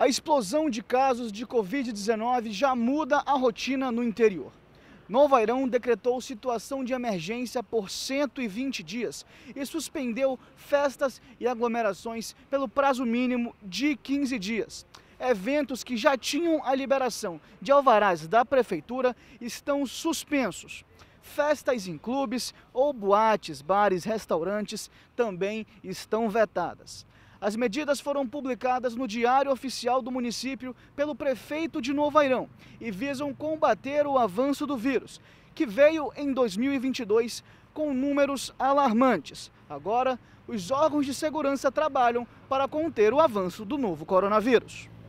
A explosão de casos de Covid-19 já muda a rotina no interior. Novo Airão decretou situação de emergência por 120 dias e suspendeu festas e aglomerações pelo prazo mínimo de 15 dias. Eventos que já tinham a liberação de alvarás da prefeitura estão suspensos. Festas em clubes ou boates, bares, restaurantes também estão vetadas. As medidas foram publicadas no Diário Oficial do município pelo prefeito de Novo Airão e visam combater o avanço do vírus, que veio em 2022 com números alarmantes. Agora, os órgãos de segurança trabalham para conter o avanço do novo coronavírus.